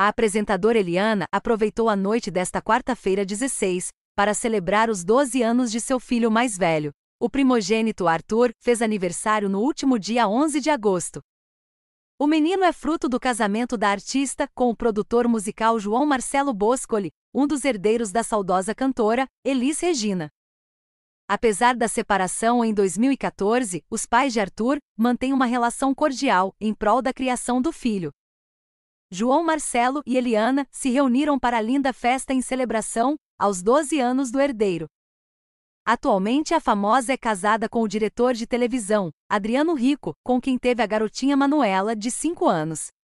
A apresentadora Eliana aproveitou a noite desta quarta-feira 16 para celebrar os 12 anos de seu filho mais velho. O primogênito Arthur fez aniversário no último dia 11 de agosto. O menino é fruto do casamento da artista com o produtor musical João Marcelo Boscoli, um dos herdeiros da saudosa cantora, Elis Regina. Apesar da separação em 2014, os pais de Arthur mantêm uma relação cordial em prol da criação do filho. João Marcelo e Eliana se reuniram para a linda festa em celebração aos 12 anos do herdeiro. Atualmente a famosa é casada com o diretor de televisão, Adriano Rico, com quem teve a garotinha Manuela, de 5 anos.